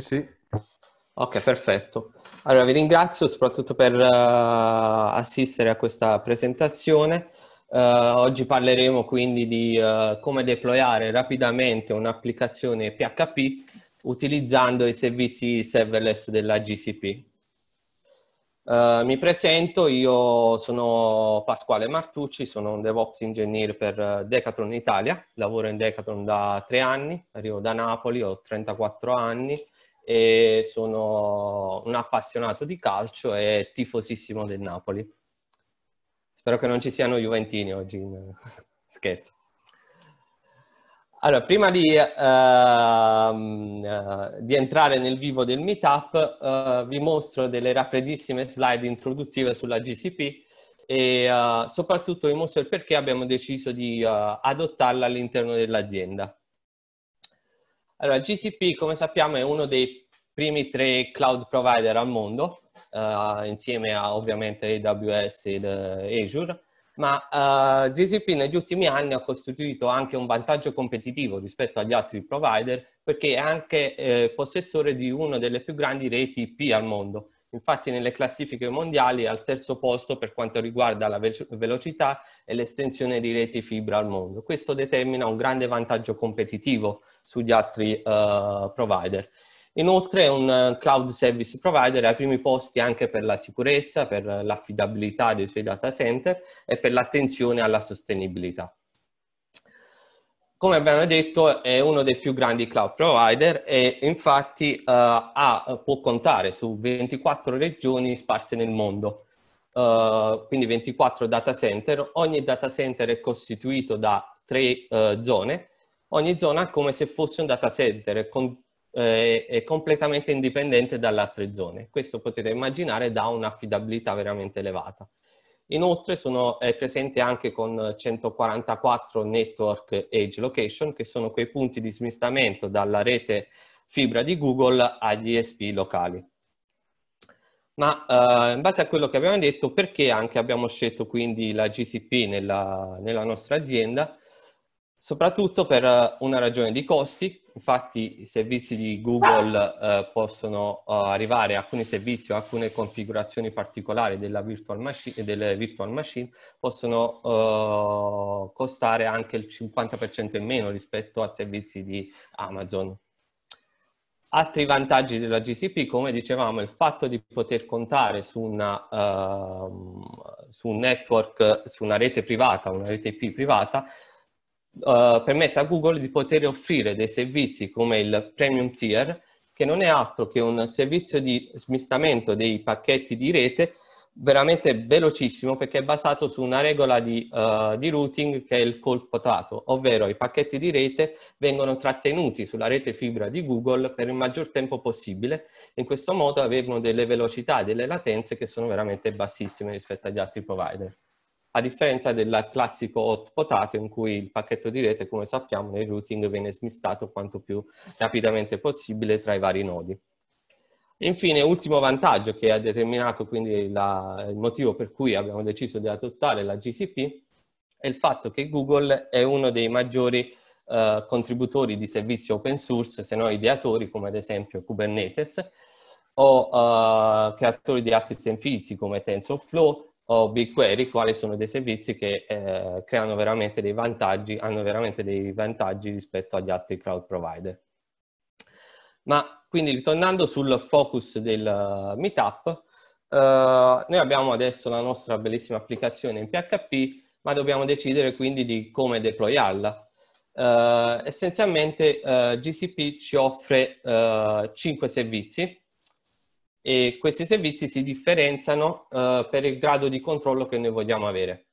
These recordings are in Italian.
Sì, sì. Ok, perfetto. Allora vi ringrazio soprattutto per uh, assistere a questa presentazione. Uh, oggi parleremo quindi di uh, come deployare rapidamente un'applicazione PHP utilizzando i servizi serverless della GCP. Uh, mi presento, io sono Pasquale Martucci, sono un DevOps Engineer per eh, Decathlon Italia, lavoro in Decathlon da tre anni, arrivo da Napoli, ho 34 anni e sono un appassionato di calcio e tifosissimo del Napoli. Spero che non ci siano Juventini oggi, eh, scherzo. Allora, prima di, uh, di, entrare nel vivo del meetup, uh, vi mostro delle rapidissime slide introduttive sulla GCP e uh, soprattutto vi mostro il perché abbiamo deciso di adottarla all'interno dell'azienda. Allora, GCP, come sappiamo, è uno dei primi tre cloud provider al mondo, insieme a ovviamente AWS ed Azure ma uh, eh, GCP negli ultimi anni ha costituito anche un vantaggio competitivo rispetto agli altri provider perché è anche eh, possessore di una delle più grandi reti IP al mondo. Infatti nelle classifiche mondiali è al terzo posto per quanto riguarda la ve velocità e l'estensione di reti fibra al mondo. Questo determina un grande vantaggio competitivo sugli altri uh, provider. Inoltre è un eh, cloud service provider ai primi posti anche per la sicurezza, per l'affidabilità dei suoi data center e per l'attenzione alla sostenibilità. Come abbiamo detto è uno dei più grandi cloud provider e infatti uh, ha, può contare su 24 regioni sparse nel mondo, uh, quindi 24 data center. Ogni data center è costituito da tre uh, zone, ogni zona come se fosse un data center con eh, è completamente indipendente dalle altre zone. Questo potete immaginare dà un'affidabilità veramente elevata. Inoltre sono, è presente anche con 144 network edge location, che sono quei punti di smistamento dalla rete fibra di Google agli SP locali. Ma eh, in base a quello che abbiamo detto, perché anche abbiamo scelto quindi la GCP nella, nella nostra azienda? soprattutto per eh, una ragione di costi, infatti i servizi di Google eh, possono uh, arrivare a alcuni servizi o alcune configurazioni particolari virtual machine, delle virtual machine possono uh, costare anche il 50% in meno rispetto a servizi di Amazon. Altri vantaggi della GCP, come dicevamo, è il fatto di poter contare su, una, uh, su un network, su una rete privata, una rete IP privata, uh, permette a Google di poter offrire dei servizi come il premium tier, che non è altro che un servizio di smistamento dei pacchetti di rete veramente velocissimo perché è basato su una regola di, uh, di, routing che è il call potato, ovvero i pacchetti di rete vengono trattenuti sulla rete fibra di Google per il maggior tempo possibile. In questo modo avevano delle velocità, e delle latenze che sono veramente bassissime rispetto agli altri provider a differenza del classico hot potato in cui il pacchetto di rete, come sappiamo, nel routing viene smistato quanto più rapidamente possibile tra i vari nodi. Infine, ultimo vantaggio che ha determinato quindi la, il motivo per cui abbiamo deciso di adottare la GCP è il fatto che Google è uno dei maggiori eh, contributori di servizi open source, se no ideatori, come ad esempio Kubernetes, o eh, creatori di altri servizi come TensorFlow, o BigQuery, quali sono dei servizi che eh, creano veramente dei vantaggi, hanno veramente dei vantaggi rispetto agli altri cloud provider. Ma quindi ritornando sul focus del eh, meetup, eh, noi abbiamo adesso la nostra bellissima applicazione in PHP, ma dobbiamo decidere quindi di come deployarla. Eh, essenzialmente eh, GCP ci offre 5 eh, servizi, e questi servizi si differenziano eh, per il grado di controllo che noi vogliamo avere.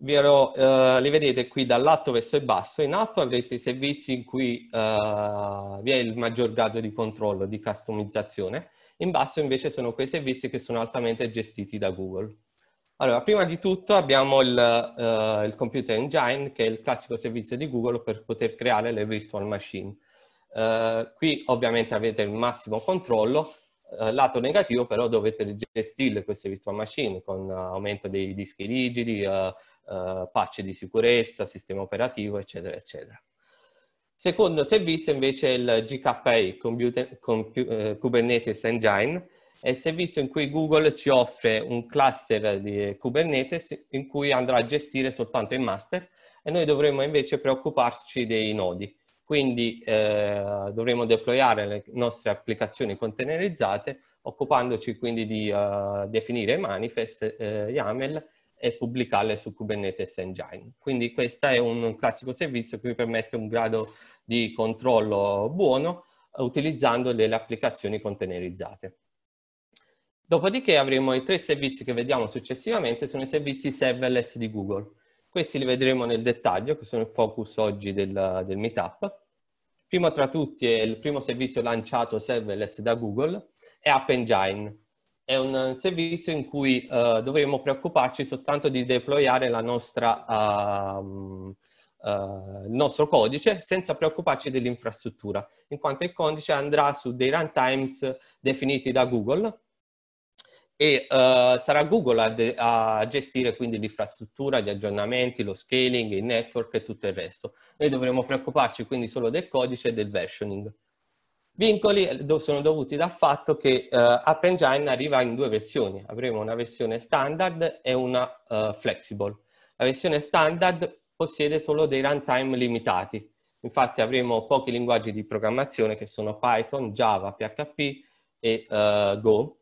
Vero, eh, li vedete qui dall'alto verso il basso, in alto avrete i servizi in cui eh, vi è il maggior grado di controllo, di customizzazione, in basso invece sono quei servizi che sono altamente gestiti da Google. Allora, prima di tutto abbiamo il, uh, il, Computer Engine, che è il classico servizio di Google per poter creare le virtual machine. Uh, qui ovviamente avete il massimo controllo eh, lato negativo però dovete gestire queste virtual machine con eh, aumento dei dischi rigidi, eh, eh, patch di sicurezza, sistema operativo, eccetera, eccetera. Secondo servizio invece è il GKE, Computer, Compu Kubernetes Engine, è il servizio in cui Google ci offre un cluster di Kubernetes in cui andrà a gestire soltanto i master e noi dovremo invece preoccuparci dei nodi. Quindi eh, dovremo deployare le nostre applicazioni containerizzate occupandoci quindi di uh, definire manifest eh, YAML e pubblicarle su Kubernetes Engine. Quindi questo è un classico servizio che vi permette un grado di controllo buono eh, utilizzando delle applicazioni containerizzate. Dopodiché avremo i tre servizi che vediamo successivamente, sono i servizi serverless di Google. Questi li vedremo nel dettaglio, che sono il focus oggi del, del meetup. Primo tra tutti è il primo servizio lanciato serverless da Google, è App Engine. È un servizio in cui uh, dovremo preoccuparci soltanto di deployare nostra, uh, uh, il nostro codice senza preoccuparci dell'infrastruttura, in quanto il codice andrà su dei runtimes definiti da Google e uh, sarà Google a, de- a, gestire quindi l'infrastruttura, gli aggiornamenti, lo scaling, il network e tutto il resto. Noi dovremo preoccuparci quindi solo del codice e del versioning. Vincoli eh, do- sono dovuti dal fatto che uh, App Engine arriva in due versioni. Avremo una versione standard e una uh, flexible. La versione standard possiede solo dei runtime limitati. Infatti avremo pochi linguaggi di programmazione che sono Python, Java, PHP e Go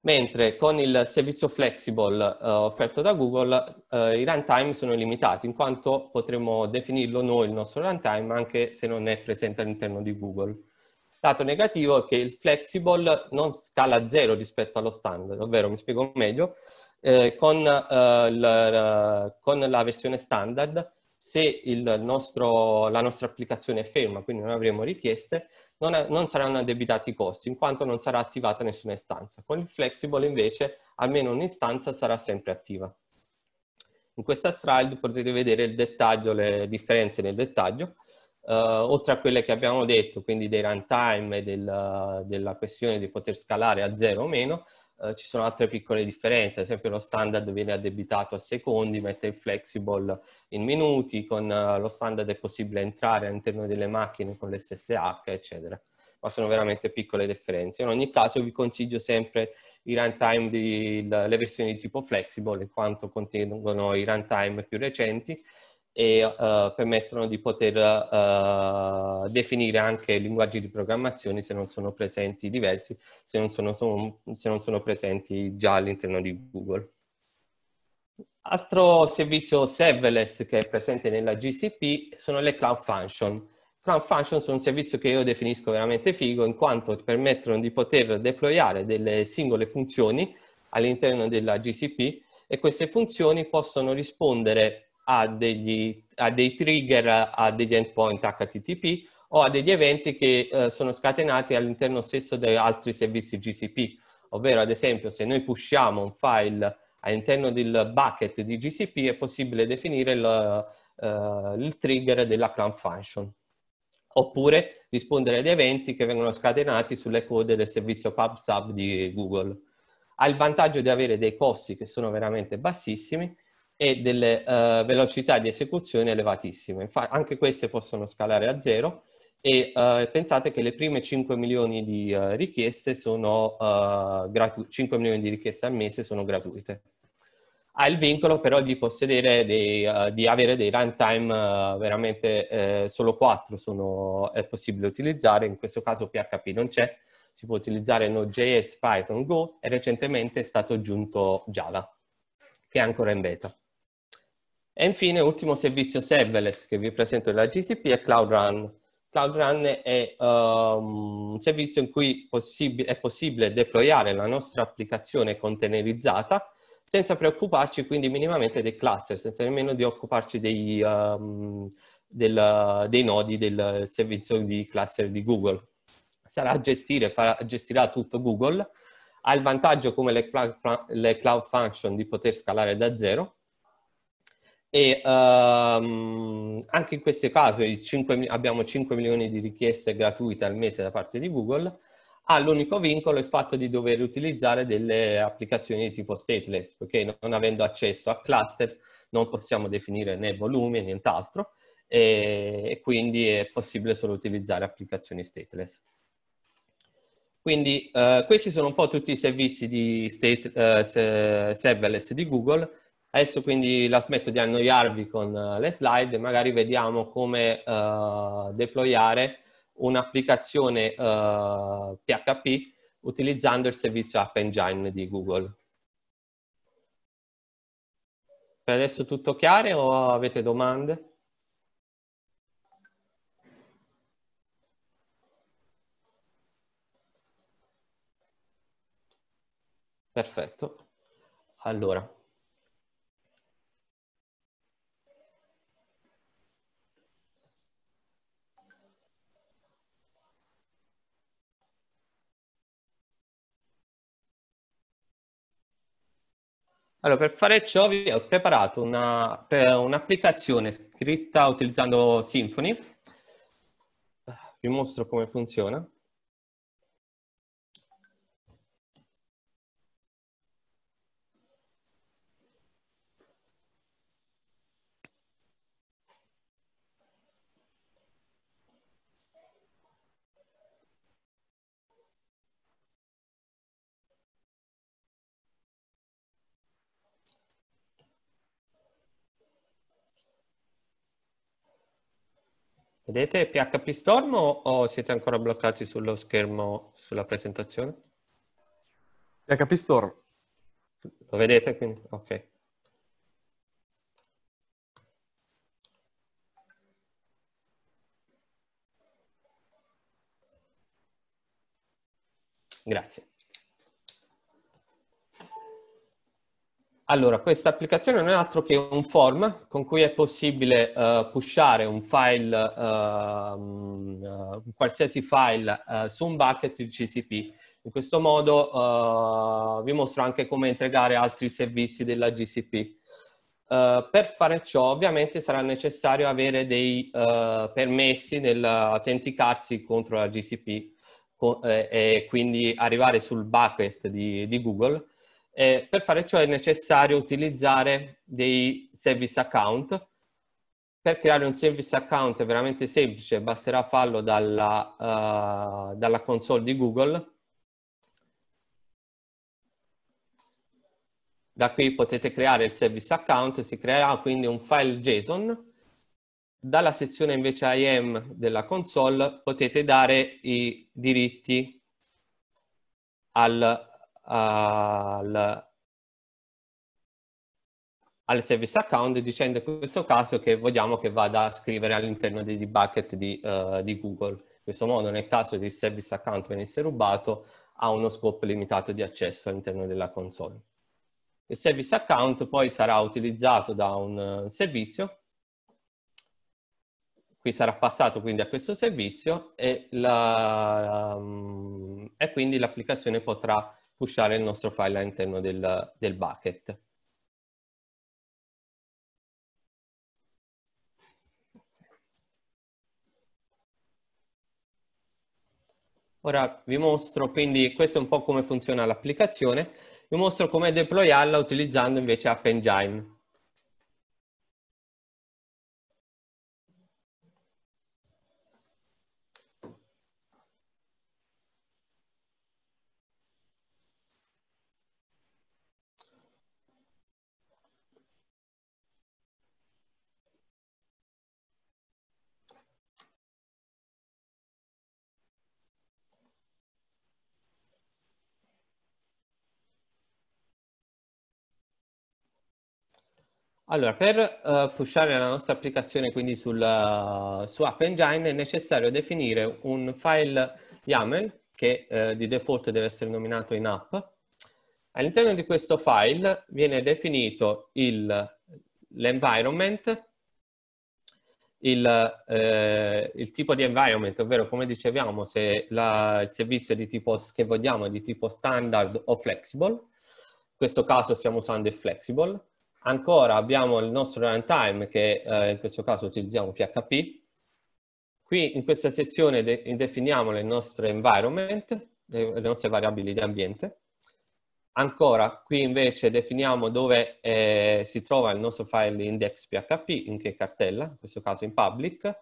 mentre con il servizio flexible eh, offerto da Google eh, i runtime sono limitati in quanto potremmo definirlo noi il nostro runtime anche se non è presente all'interno di Google. Lato negativo è che il flexible non scala a zero rispetto allo standard, ovvero, mi spiego meglio, eh, con, il, eh, con la versione standard se nostro, la nostra applicazione è ferma, quindi non avremo richieste, non, è, non, saranno addebitati i costi, in quanto non sarà attivata nessuna istanza. Con il Flexible invece almeno un'istanza sarà sempre attiva. In questa slide potete vedere il dettaglio, le differenze nel dettaglio, eh, oltre a quelle che abbiamo detto, quindi dei runtime e del, della questione di poter scalare a zero o meno, eh, ci sono altre piccole differenze, ad esempio lo standard viene addebitato a secondi, mentre il flexible in minuti, con eh, lo standard è possibile entrare all'interno delle macchine con le stesse l'SSH, eccetera. Ma sono veramente piccole differenze. In ogni caso vi consiglio sempre i runtime le versioni di tipo flexible, in quanto contengono i runtime più recenti e uh, permettono di poter uh, definire anche linguaggi di programmazione se non sono presenti diversi, se non sono, sono, se non sono presenti già all'interno di Google. Altro servizio serverless che è presente nella GCP sono le cloud function. Cloud function sono un servizio che io definisco veramente figo in quanto permettono di poter deployare delle singole funzioni all'interno della GCP e queste funzioni possono rispondere a, degli, a dei trigger, a degli endpoint HTTP o a degli eventi che eh, sono scatenati all'interno stesso di altri servizi GCP. Ovvero, ad esempio, se noi pushiamo un file all'interno del bucket di GCP è possibile definire il, uh, il trigger della clan function. Oppure rispondere ad eventi che vengono scatenati sulle code del servizio PubSub di Google. Ha il vantaggio di avere dei costi che sono veramente bassissimi e delle uh, velocità di esecuzione elevatissime. Infatti anche queste possono scalare a zero e uh, pensate che le prime 5 milioni di uh, richieste sono 5 milioni di richieste al mese sono gratuite. Ha il vincolo però di possedere dei, di avere dei runtime veramente solo 4 sono, è possibile utilizzare, in questo caso PHP non c'è, si può utilizzare Node.js, Python, Go e recentemente è stato aggiunto Java che è ancora in beta. E infine, ultimo servizio serverless che vi presento nella GCP è Cloud Run. Cloud Run è um, un servizio in cui possib è possibile deployare la nostra applicazione containerizzata senza preoccuparci quindi minimamente dei cluster, senza nemmeno di occuparci dei, um, del, dei nodi del servizio di cluster di Google. Sarà a gestire, farà, gestirà tutto Google, ha il vantaggio come le, le cloud function di poter scalare da zero, e um, anche in questo caso 5, abbiamo 5 milioni di richieste gratuite al mese da parte di Google, ha ah, l'unico vincolo il fatto di dover utilizzare delle applicazioni di tipo stateless, perché non avendo accesso a cluster non possiamo definire né volumi né nient'altro, e, e quindi è possibile solo utilizzare applicazioni stateless. Quindi eh, questi sono un po' tutti i servizi di state, eh, serverless di Google, Adesso quindi la smetto di annoiarvi con eh, le slide e magari vediamo come uh, deployare un'applicazione uh, eh, PHP utilizzando il servizio App Engine di Google. Per adesso tutto chiaro o avete domande? Perfetto. Allora, Allora, per fare ciò vi ho preparato una, un'applicazione scritta utilizzando Symfony. Vi mostro come funziona. Vedete PHP Storm o siete ancora bloccati sullo schermo, sulla presentazione? PHP Storm. Lo vedete quindi? Ok. Grazie. Allora, questa applicazione non è altro che un form con cui è possibile uh, pushare un file, uh, uh, qualsiasi file eh, su un bucket di GCP. In questo modo vi mostro anche come integrare altri servizi della GCP. per fare ciò ovviamente sarà necessario avere dei permessi nell'autenticarsi contro la GCP con, e quindi arrivare sul bucket di, di Google eh, per fare ciò è necessario utilizzare dei service account. Per creare un service account è veramente semplice, basterà farlo dalla, uh, dalla console di Google. Da qui potete creare il service account, si creerà quindi un file JSON dalla sezione invece IAM della console potete dare i diritti al al, al service account dicendo in questo caso che vogliamo che vada a scrivere all'interno dei bucket di, uh, di, Google. In questo modo nel caso il service account venisse rubato ha uno scopo limitato di accesso all'interno della console. Il service account poi sarà utilizzato da un eh, servizio, qui sarà passato quindi a questo servizio e, la, ehm, e quindi l'applicazione potrà pushare il nostro file all'interno del, del bucket. Ora vi mostro, quindi questo è un po' come funziona l'applicazione, vi mostro come deployarla utilizzando invece App Engine. Allora, per uh, pushare la nostra applicazione quindi sulla, eh, su App Engine è necessario definire un file YAML che uh, di default deve essere nominato in app. All'interno di questo file viene definito l'environment, il, eh, il, tipo di environment, ovvero come dicevamo se la, il servizio tipo, che vogliamo è di tipo standard o flexible, in questo caso stiamo usando il flexible, Ancora abbiamo il nostro runtime che eh, in questo caso utilizziamo PHP. Qui in questa sezione de definiamo le nostre environment, le nostre variabili di ambiente. Ancora, qui invece definiamo dove eh, si trova il nostro file index.php, in che cartella, in questo caso in public.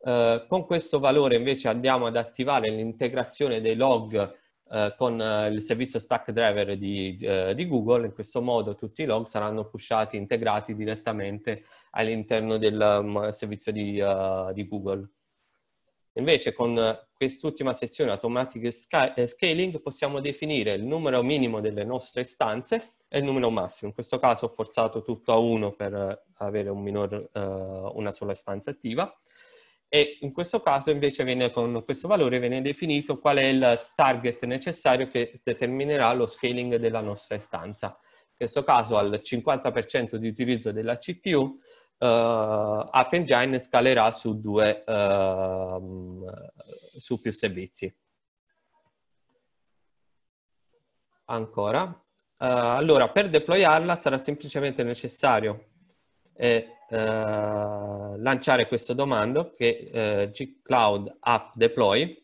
Eh, con questo valore invece andiamo ad attivare l'integrazione dei log eh, con eh, il servizio Stack Driver di, eh, di, Google. In questo modo tutti i log saranno pushati, integrati direttamente all'interno del um, servizio di, uh, di Google. Invece con quest'ultima sezione Automatic Scaling possiamo definire il numero minimo delle nostre istanze e il numero massimo. In questo caso ho forzato tutto a 1 per avere un minor, eh, una sola istanza attiva e in questo caso invece viene, con questo valore viene definito qual è il target necessario che determinerà lo scaling della nostra istanza. In questo caso al 50% di utilizzo della CPU eh, App Engine scalerà su, due, eh, su più servizi. Ancora. Eh, allora, per deployarla sarà semplicemente necessario eh, eh, lanciare questo domando che eh, gcloud app deploy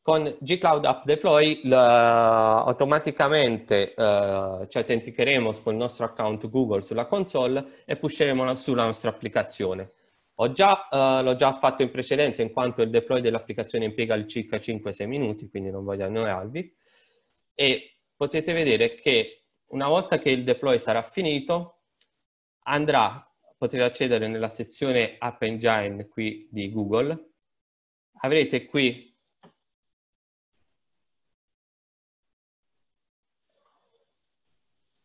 con gcloud app deploy la, automaticamente eh, ci autenticheremo col nostro account google sulla console e pusheremo sulla nostra applicazione l'ho già, eh, già fatto in precedenza in quanto il deploy dell'applicazione impiega circa 5-6 minuti quindi non voglio annoiarvi e potete vedere che una volta che il deploy sarà finito andrà, potrete accedere nella sezione App Engine qui di Google. Avrete qui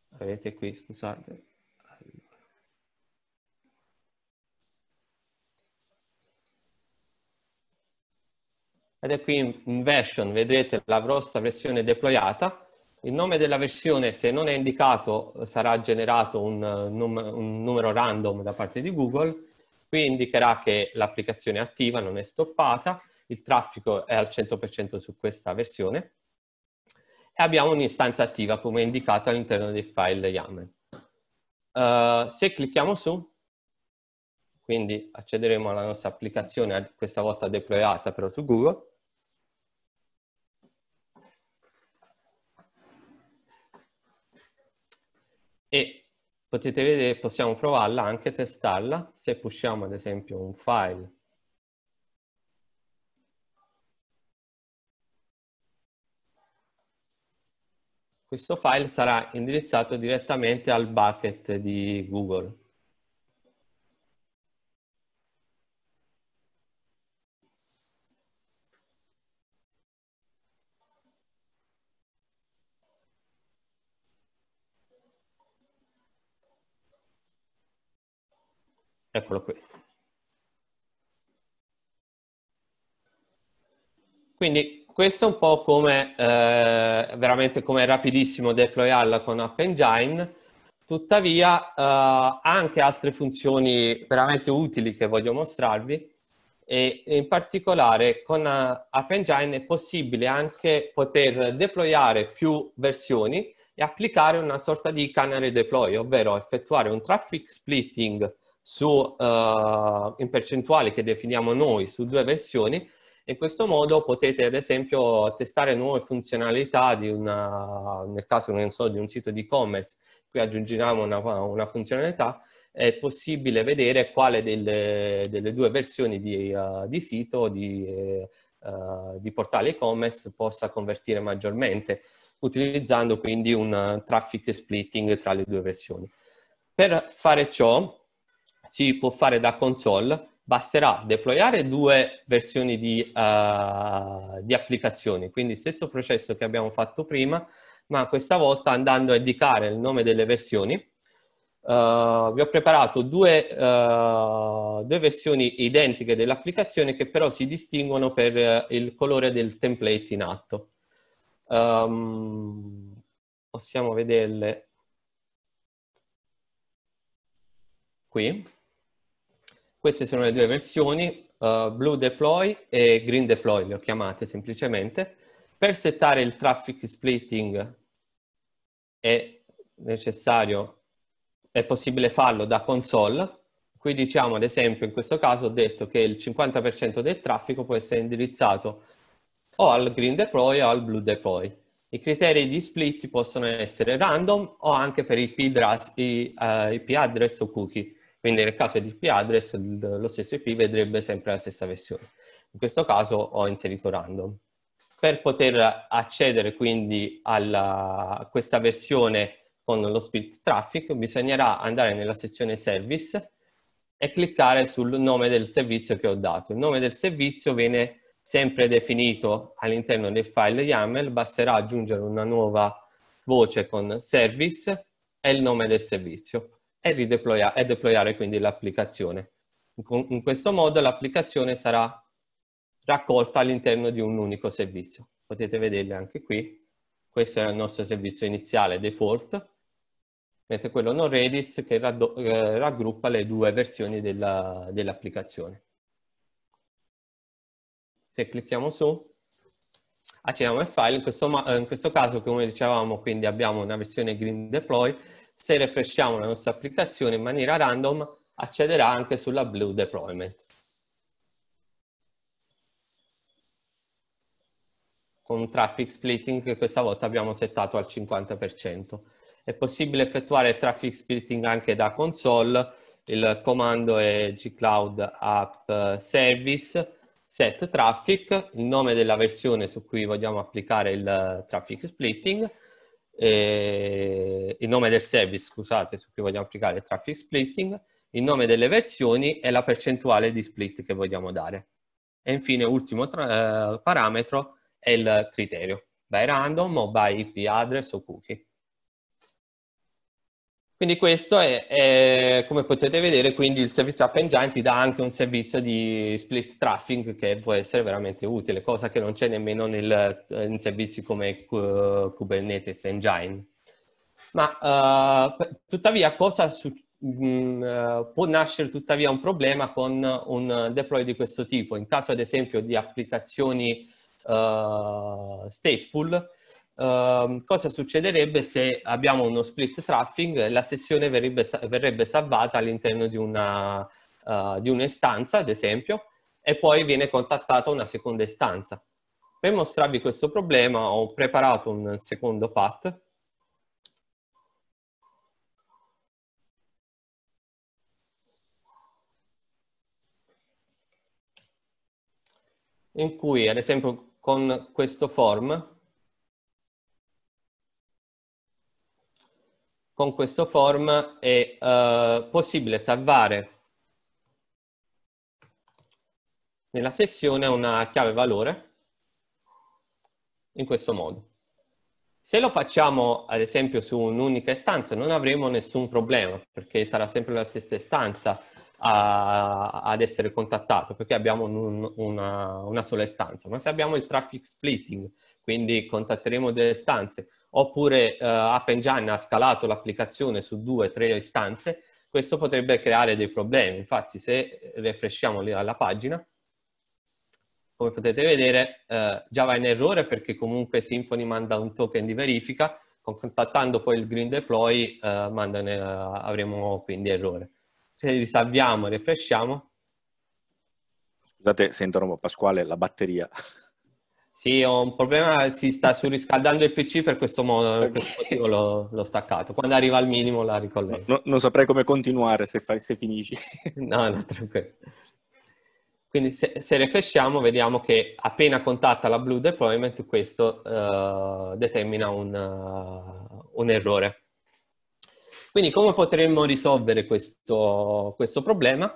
avrete qui, scusate. Ed è qui in version, vedrete la grossa versione deployata il nome della versione, se non è indicato, sarà generato un, num un numero random da parte di Google, qui indicherà che l'applicazione è attiva, non è stoppata, il traffico è al 100% su questa versione e abbiamo un'istanza attiva come indicato all'interno del file YAML. Uh, se clicchiamo su, quindi accederemo alla nostra applicazione, questa volta deployata però su Google, potete vedere possiamo provarla anche testarla se pushiamo ad esempio un file questo file sarà indirizzato direttamente al bucket di Google Eccolo qui. Quindi questo è un po' come, eh, veramente come rapidissimo deployarla con App Engine, tuttavia eh, ha eh, anche altre funzioni veramente utili che voglio mostrarvi e in particolare con eh, App Engine è possibile anche poter deployare più versioni e applicare una sorta di canary deploy, ovvero effettuare un traffic splitting su, uh, in percentuali che definiamo noi su due versioni. In questo modo potete ad esempio testare nuove funzionalità di una, nel caso so, di un sito di e-commerce, qui aggiungiamo una, una, funzionalità, è possibile vedere quale delle, delle due versioni di, uh, di sito, di, uh, di portale e-commerce possa convertire maggiormente, utilizzando quindi un traffic splitting tra le due versioni. Per fare ciò si può fare da console, basterà deployare due versioni di, uh, di applicazioni, quindi stesso processo che abbiamo fatto prima, ma questa volta andando a indicare il nome delle versioni. Uh, vi ho preparato due, uh, due versioni identiche dell'applicazione che però si distinguono per il colore del template in atto. Um, ehm, possiamo vederle qui. Queste sono le due versioni, uh, Blue Deploy e Green Deploy, le ho chiamate semplicemente. Per settare il traffic splitting è necessario, è possibile farlo da console. Qui diciamo, ad esempio, in questo caso ho detto che il 50% del traffico può essere indirizzato o al Green Deploy o al Blue Deploy. I criteri di split possono essere random o anche per IP, address, IP eh, address o cookie. Quindi nel caso di IP address lo stesso IP vedrebbe sempre la stessa versione. In questo caso ho inserito random. Per poter accedere quindi alla, a questa versione con lo split traffic bisognerà andare nella sezione service e cliccare sul nome del servizio che ho dato. Il nome del servizio viene sempre definito all'interno del file YAML, basterà aggiungere una nuova voce con service e il nome del servizio e, rideployare, e deployare quindi l'applicazione. In, questo modo l'applicazione sarà raccolta all'interno di un unico servizio. Potete vederle anche qui. Questo è il nostro servizio iniziale default, mentre quello non Redis che eh, raggruppa le due versioni dell'applicazione. Se clicchiamo su, accediamo al file, in questo, in questo caso come dicevamo quindi abbiamo una versione green deploy se refresciamo la nostra applicazione in maniera random accederà anche sulla Blue Deployment. Con un traffic splitting che questa volta abbiamo settato al 50%. È possibile effettuare traffic splitting anche da console, il comando è gcloud app service set traffic, il nome della versione su cui vogliamo applicare il traffic splitting, eh, il nome del service, scusate, su cui vogliamo applicare il traffic splitting, il nome delle versioni e la percentuale di split che vogliamo dare. E infine, ultimo tra- eh, parametro, è il criterio, by random o by IP address o cookie. Quindi questo è, è, come potete vedere, quindi il servizio App Engine ti dà anche un servizio di split traffic che può essere veramente utile, cosa che non c'è nemmeno nel, in servizi come uh, Kubernetes Engine. Ma uh, tuttavia cosa su, mh, mm, eh, può nascere tuttavia un problema con un deploy di questo tipo? In caso ad esempio di applicazioni uh, stateful, Ehm, cosa succederebbe se abbiamo uno split traffic la sessione verrebbe, verrebbe salvata all'interno di, uh, di un'istanza, ad esempio, e poi viene contattata una seconda istanza. Per mostrarvi questo problema ho preparato un secondo path. in cui ad esempio con questo form con questo form è uh, eh, possibile salvare nella sessione una chiave valore in questo modo. Se lo facciamo ad esempio su un'unica istanza non avremo nessun problema perché sarà sempre la stessa istanza a, ad essere contattato perché abbiamo un, una, una sola istanza, ma se abbiamo il traffic splitting quindi contatteremo delle stanze, oppure uh, eh, AppNGine ha scalato l'applicazione su due o tre istanze, questo potrebbe creare dei problemi. Infatti se refresciamo la pagina, come potete vedere uh, già va in errore perché comunque Symfony manda un token di verifica, contattando poi il green deploy uh, eh, mandane, avremo quindi errore. Se risalviamo e refreshiamo, Scusate se interrompo Pasquale, la batteria. Sì, ho un problema, si sta surriscaldando il PC per questo, modo, per questo motivo l'ho, l'ho, staccato. Quando arriva al minimo la ricollego. No, non saprei come continuare se, fai, se finisci. no, no, tranquillo. Quindi se, se riflessiamo vediamo che appena contatta la Blue Deployment questo uh, determina un, uh, un, errore. Quindi come potremmo risolvere questo, questo problema?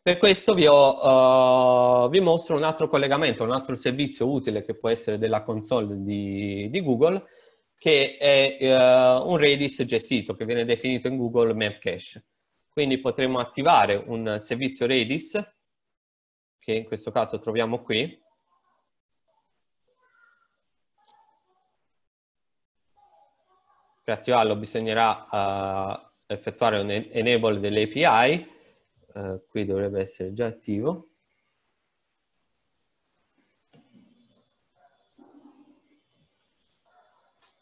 Per questo vi, ho, uh, vi, mostro un altro collegamento, un altro servizio utile che può essere della console di, di Google, che è uh, un Redis gestito, che viene definito in Google Map Cache. Quindi potremo attivare un servizio Redis, che in questo caso troviamo qui, per attivarlo bisognerà uh, effettuare un enable dell'API eh, qui dovrebbe essere già attivo.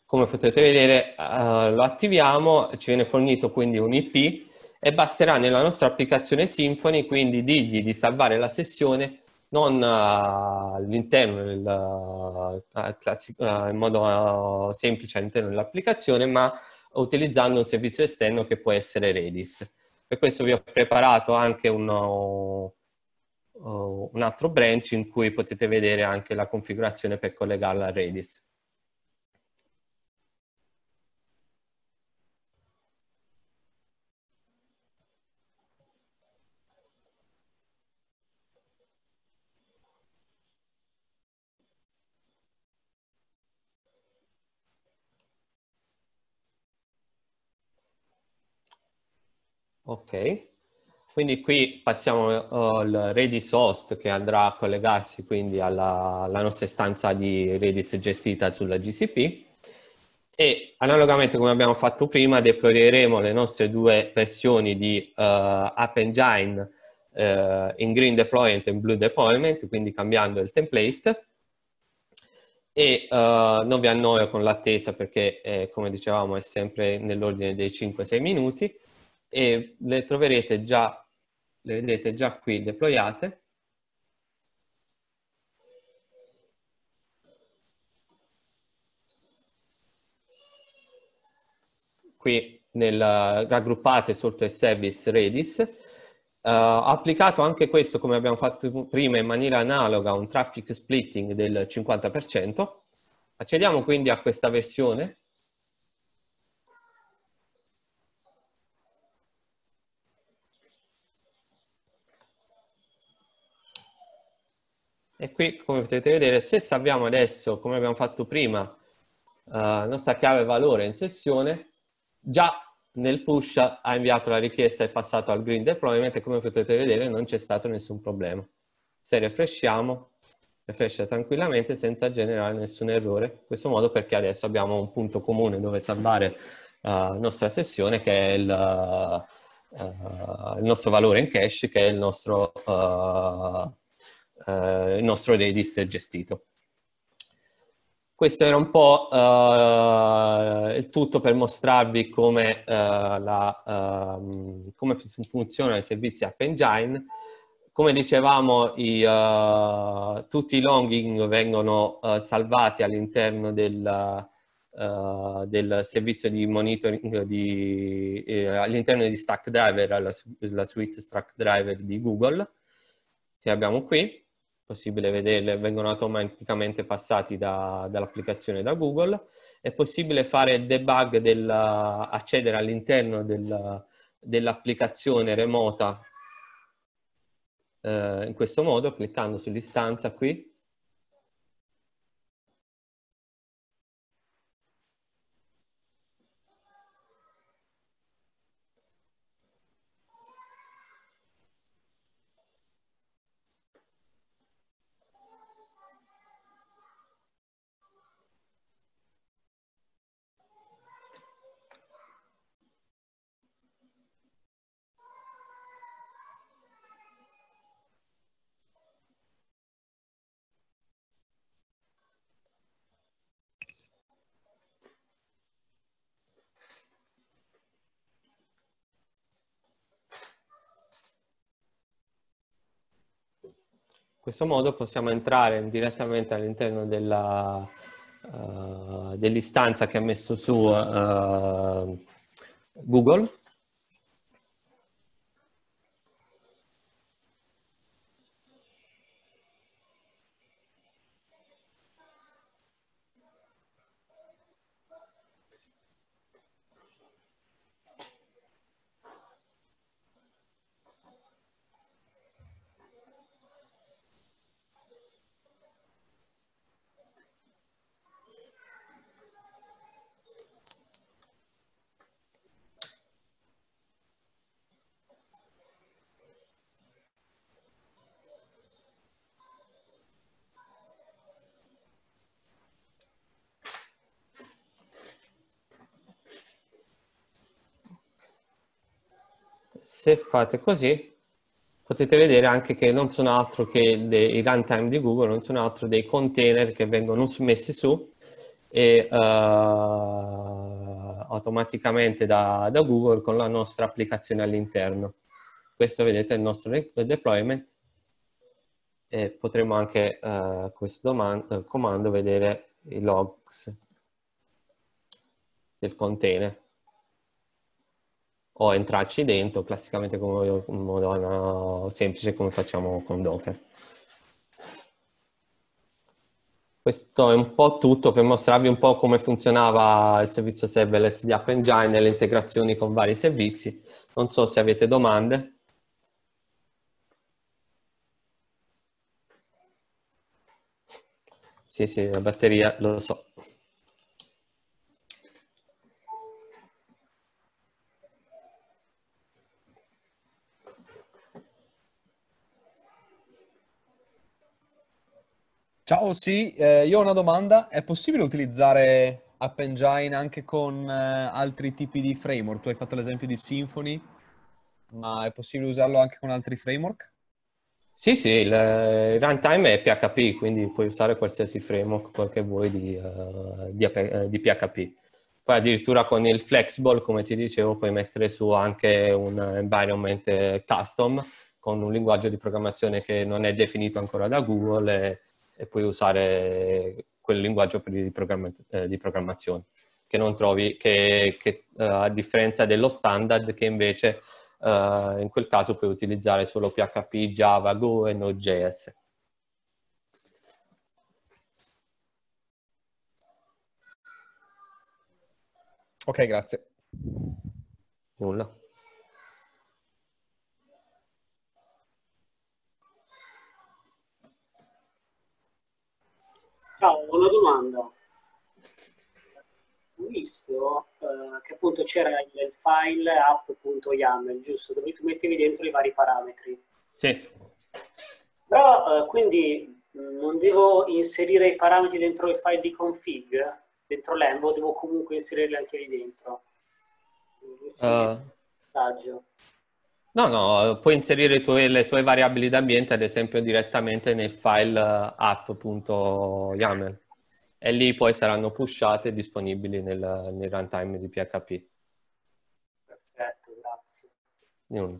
Come potete vedere eh, lo attiviamo, ci viene fornito quindi un IP e basterà nella nostra applicazione Symfony quindi dirgli di salvare la sessione non eh, all'interno eh, in modo semplice all'interno dell'applicazione, ma utilizzando un servizio esterno che può essere Redis. Per questo vi ho preparato anche uno, oh, oh, un altro branch in cui potete vedere anche la configurazione per collegarla a Redis. Ok, quindi qui passiamo eh, al Redis host che andrà a collegarsi quindi alla, alla nostra istanza di Redis gestita sulla GCP e analogamente come abbiamo fatto prima deployeremo le nostre due versioni di uh, App Engine uh, in green deployment e in blue deployment, quindi cambiando il template e uh, non vi annoio con l'attesa perché eh, come dicevamo è sempre nell'ordine dei 5-6 minuti e le troverete già, le vedrete già qui deployate. Qui nel, raggruppate sotto il service Redis. Uh, applicato anche questo, come abbiamo fatto prima, in maniera analoga, un traffic splitting del 50%. Accediamo quindi a questa versione E qui, come potete vedere, se salviamo adesso, come abbiamo fatto prima, eh, la nostra chiave valore in sessione, già nel push ha inviato la richiesta e è passato al green deployment e come potete vedere non c'è stato nessun problema. Se refresciamo, refrescia tranquillamente senza generare nessun errore. In questo modo perché adesso abbiamo un punto comune dove salvare eh, la uh, nostra sessione che è il, uh, il, nostro valore in cache, che è il nostro... Uh, eh, il nostro Redis è gestito. Questo era un po' eh, il tutto per mostrarvi come, eh, la, ehm, come funzionano i servizi App Engine. Come dicevamo, i, eh, tutti i longing vengono eh, salvati all'interno del, Uh, del servizio di monitoring eh, all'interno di Stack Driver, la, la, suite Stack Driver di Google, che abbiamo qui possibile vederle, vengono automaticamente passati da, dall'applicazione da Google. È possibile fare il debug, del, accedere all'interno del, dell'applicazione remota eh, in questo modo, cliccando sull'istanza qui, questo modo possiamo entrare direttamente all'interno della, uh, dell'istanza che ha messo su uh, Google se fate così potete vedere anche che non sono altro che dei, i runtime di Google, non sono altro dei container che vengono messi su e, uh, automaticamente da, da, Google con la nostra applicazione all'interno. Questo vedete è il nostro deployment e potremo anche uh, questo domanda, comando vedere i logs del container o entrarci dentro, classicamente come Modena semplice come facciamo con Docker. Questo è un po' tutto per mostrarvi un po' come funzionava il servizio serverless di App Engine e le integrazioni con vari servizi. Non so se avete domande. Sì, sì, la batteria, lo so. Ciao, sì, eh, io ho una domanda. È possibile utilizzare App Engine anche con eh, altri tipi di framework? Tu hai fatto l'esempio di Symfony, ma è possibile usarlo anche con altri framework? Sì, sì, il, eh, il runtime è PHP, quindi puoi usare qualsiasi framework, che vuoi di, uh, di, uh, di PHP. Poi addirittura con il flexible, come ti dicevo, puoi mettere su anche un environment custom con un linguaggio di programmazione che non è definito ancora da Google e puoi usare quel linguaggio di, programma, eh, di programmazione che non trovi, che, che uh, a differenza dello standard che invece uh, in quel caso puoi utilizzare solo PHP, Java, Go e Node.js. Ok, grazie. Nulla. perché appunto c'era il file app.yaml, giusto? Dove tu mettevi dentro i vari parametri. Sì. Però eh, quindi non devo inserire i parametri dentro il file di config, dentro l'envo, devo comunque inserirli anche lì dentro. Uh, no, no, puoi inserire tue, le tue variabili d'ambiente, ad esempio, direttamente nel file eh, app.yaml e lì poi saranno pushate e disponibili nel, nel runtime di PHP. Perfetto, grazie. Nulla.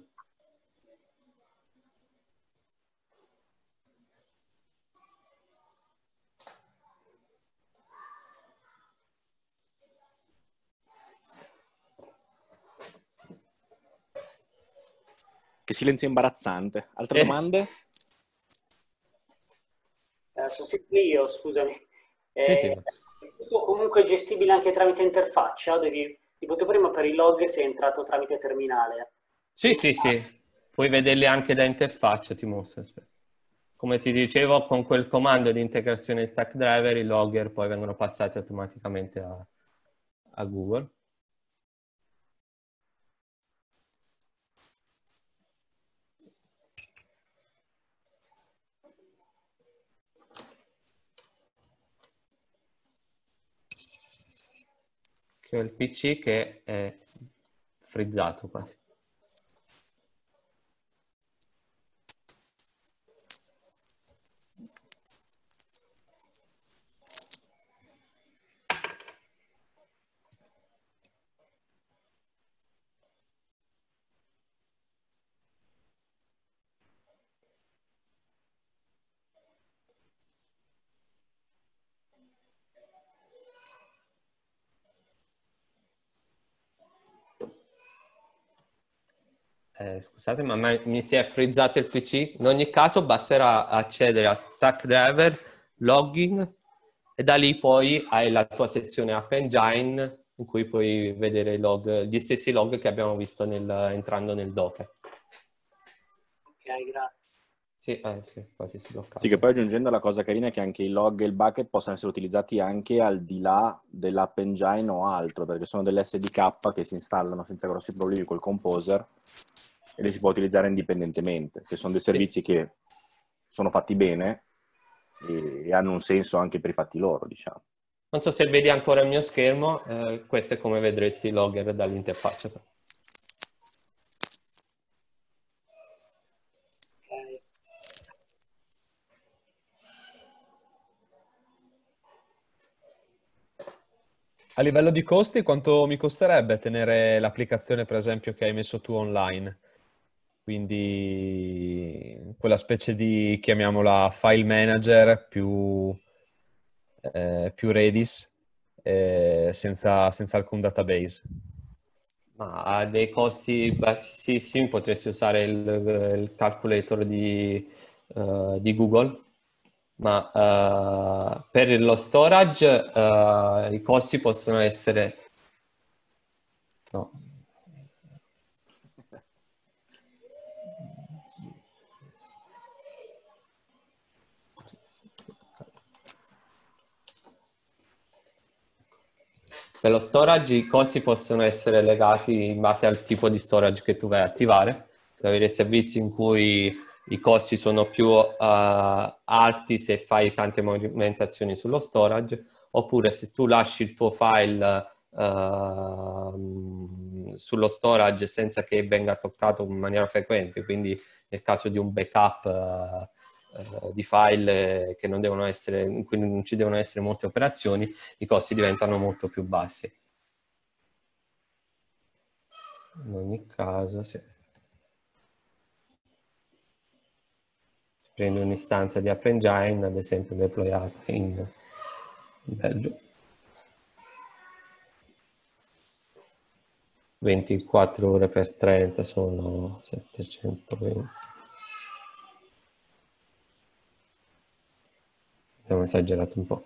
Che silenzio imbarazzante. Altre eh. domande? Adesso sì, io, scusami. Sì, eh, sì. Comunque gestibile anche tramite interfaccia, devi, tipo tu prima per il log sei entrato tramite terminale. Sì, sì, sì. Puoi vederli anche da interfaccia, ti mostro. Come ti dicevo, con quel comando di integrazione stack driver, i logger poi vengono passati automaticamente a, a Google. che ho il PC che è frizzato quasi. scusate, ma mi si è frizzato il PC. In ogni caso, basterà accedere a Stackdriver, login e da lì poi hai la tua sezione App Engine in cui puoi vedere log, gli stessi log che abbiamo visto nel, entrando nel Docker. Ok, grazie. Sì, eh, sì, quasi sbloccato. Sì, che poi aggiungendo la cosa carina è che anche i log e il bucket possono essere utilizzati anche al di là dell'app engine o altro, perché sono delle SDK che si installano senza grossi problemi col composer e le si può utilizzare indipendentemente, che sono dei servizi che sono fatti bene e, e hanno un senso anche per i fatti loro, diciamo. Non so se vedi ancora il mio schermo, eh, questo è come vedresti logger dall'interfaccia. A livello di costi, quanto mi costerebbe tenere l'applicazione, per esempio, che hai messo tu online? quindi quella specie di, chiamiamola, file manager più, eh, più Redis, eh, senza, senza, alcun database. Ma a dei costi bassissimi potresti usare il, il calcolator di, uh, di Google, ma uh, per lo storage uh, i costi possono essere... No, Nello storage i costi possono essere legati in base al tipo di storage che tu vai a attivare. per avere servizi in cui i costi sono più uh, alti se fai tante movimentazioni sullo storage, oppure se tu lasci il tuo file uh, sullo storage senza che venga toccato in maniera frequente, quindi nel caso di un backup eh, eh, di file che non devono essere, in cui non ci devono essere molte operazioni, i costi diventano molto più bassi. In ogni caso, se prendo un'istanza di App Engine, ad esempio deployata in Belgio, 24 ore per 30 sono 720. abbiamo esagerato un po'.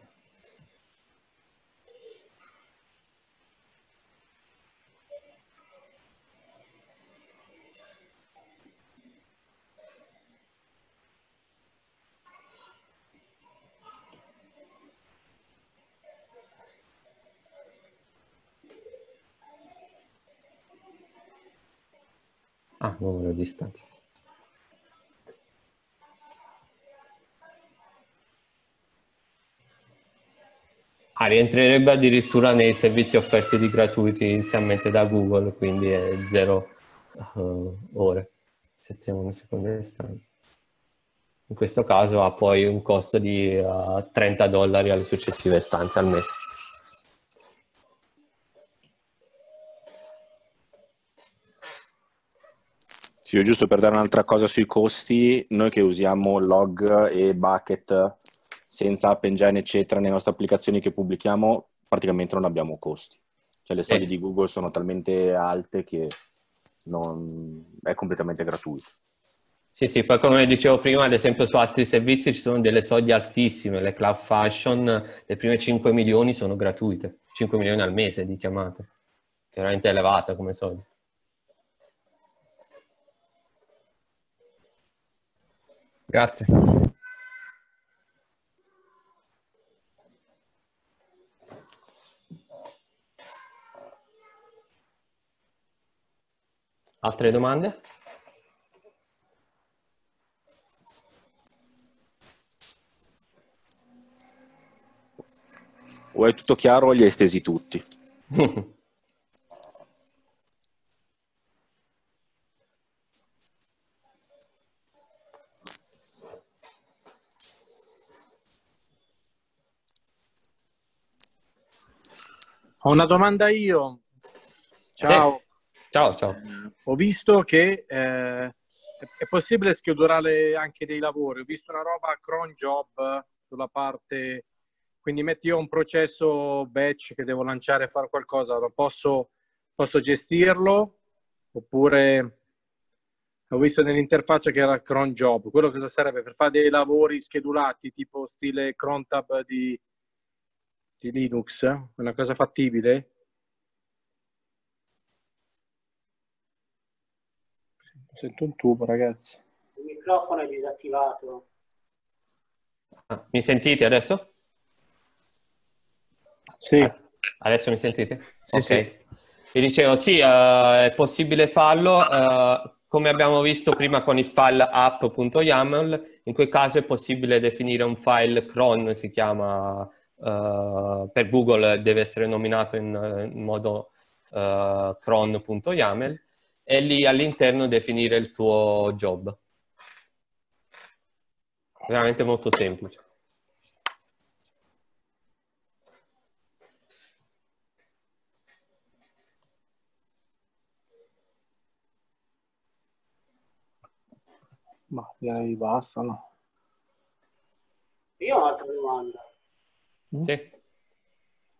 Ah, numero di istanze. Ah, rientrerebbe addirittura nei servizi offerti di gratuiti inizialmente da Google, quindi è zero uh, ore, se una seconda istanza. In questo caso ha poi un costo di uh, eh, 30 dollari alle successive istanze al mese. Sì, giusto per dare un'altra cosa sui costi, noi che usiamo log e bucket senza App Engine, eccetera, nelle nostre applicazioni che pubblichiamo, praticamente non abbiamo costi. Cioè le soglie eh. di Google sono talmente alte che non... è completamente gratuito. Sì, sì, poi come dicevo prima, ad esempio su altri servizi ci sono delle soglie altissime, le cloud fashion, le prime 5 milioni sono gratuite, 5 milioni al mese di chiamate, che è veramente elevata come soglia. Grazie. Altre domande? O è tutto chiaro o li hai stesi tutti? Ho una domanda io. Ciao. Sì. Ciao, ciao. Eh, ho visto che eh, è possibile schiodorare anche dei lavori. Ho visto una roba cron job sulla parte... Quindi metti io un processo batch che devo lanciare e fare qualcosa, lo posso, posso gestirlo? Oppure ho visto nell'interfaccia che era cron job. Quello cosa sarebbe? Per fare dei lavori schedulati, tipo stile crontab di, di Linux? Una cosa fattibile? Sento un tubo, ragazzi. Il microfono è disattivato. Ah, mi sentite adesso? Sì. Ah, adesso mi sentite? Sì, okay. sì. Vi dicevo, sì, uh, è possibile farlo. Uh, come abbiamo visto prima con il file app.yaml, in quel caso è possibile definire un file cron, si chiama, uh, per Google deve essere nominato in, in modo uh, cron.yaml, e lì all'interno definire il tuo job. Veramente molto semplice. Ma direi basta, no? Io ho un'altra domanda. Mm? Sì.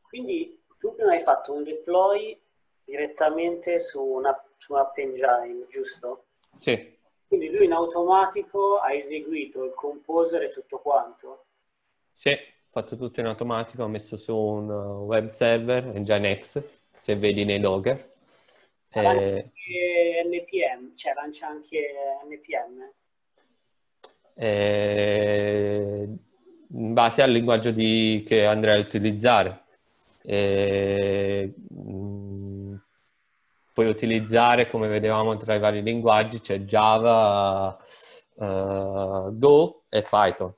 Quindi tu prima hai fatto un deploy direttamente su una su App engine, giusto? Sì. Quindi lui in automatico ha eseguito il composer e tutto quanto? Sì, fatto tutto in automatico, ha messo su un uh, web server, Nginx, se vedi nei logger. Eh, e... NPM, cioè lancia anche NPM. Eh, in base al linguaggio di... che andrai a utilizzare. E... Eh, puoi utilizzare, come vedevamo tra i vari linguaggi, c'è cioè Java, uh, Go e Python.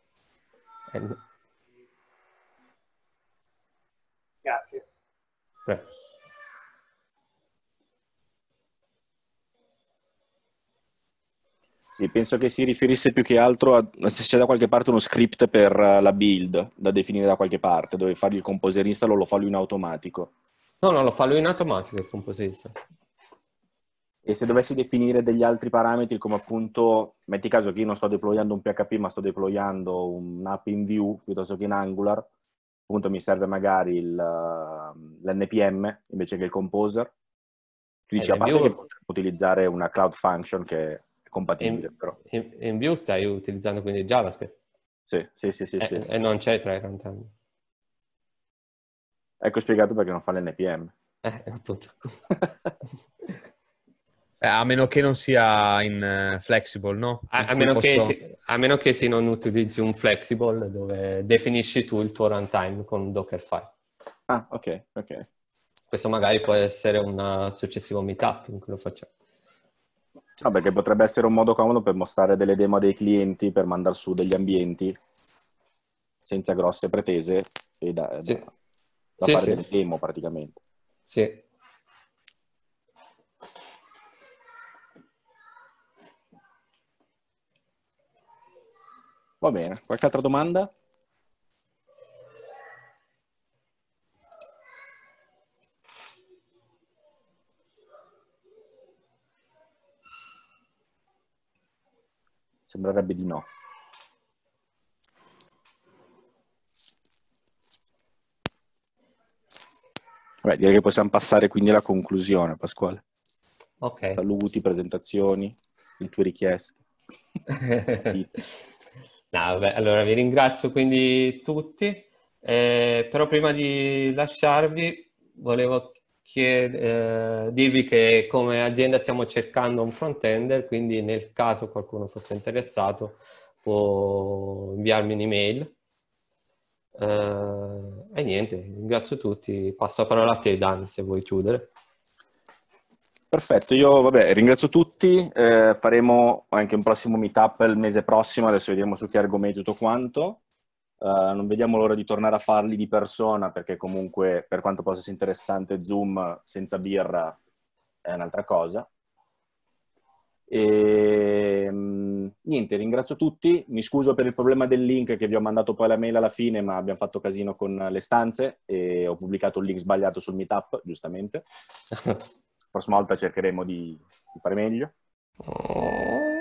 Grazie. Prego. Sì, penso che si riferisse più che altro a se c'è da qualche parte uno script per eh, la build da definire da qualche parte, dove fargli il composer install o lo fa lui in automatico. No, no, lo fa lui in automatico il composista. E se dovessi definire degli altri parametri, come appunto, metti caso che io non sto deployando un PHP, ma sto deployando un'app in Vue piuttosto che in Angular, appunto mi serve magari il, ehm, l'NPM invece che il Composer. Tu dici, eh, a parte che potremmo utilizzare una Cloud Function che è compatibile, in, però. In, in Vue stai utilizzando quindi JavaScript? Sì, sì, sì. sì, e, eh, sì. e non c'è tra i cantani. Ecco spiegato perché non fa l'NPM. Eh, appunto. Eh, a meno che non sia in uh, flexible, no? A, a, meno posso... se, a, meno che se, non utilizzi un flexible dove definisci tu il tuo runtime con un Dockerfile. Ah, ok, ok. Questo magari può essere un successivo meetup in cui lo facciamo. No, perché potrebbe essere un modo comodo per mostrare delle demo dei clienti, per mandare su degli ambienti senza grosse pretese e da, sì. da, da sì, fare sì. delle demo praticamente. Sì, Va bene, qualche altra domanda? Sembrerebbe di no. Beh, direi che possiamo passare quindi alla conclusione, Pasquale. Ok. Saluti, presentazioni, le tue richieste. No, vabbè, allora vi ringrazio quindi tutti, eh, però prima di lasciarvi volevo chied- eh, dirvi che come azienda stiamo cercando un front-ender, quindi nel caso qualcuno fosse interessato può inviarmi un'email. Eh, e niente, ringrazio tutti, passo la parola a te Dani se vuoi chiudere. Perfetto, io vabbè, ringrazio tutti, eh, faremo anche un prossimo meetup il mese prossimo, adesso vediamo su che argomenti tutto quanto. Uh, non vediamo l'ora di tornare a farli di persona perché comunque per quanto possa essere interessante Zoom senza birra è un'altra cosa. E, ehm, niente, ringrazio tutti, mi scuso per il problema del link che vi ho mandato poi la mail alla fine ma abbiamo fatto casino con le stanze e ho pubblicato il link sbagliato sul meetup giustamente. prossima volta cercheremo di, di fare meglio. Oh.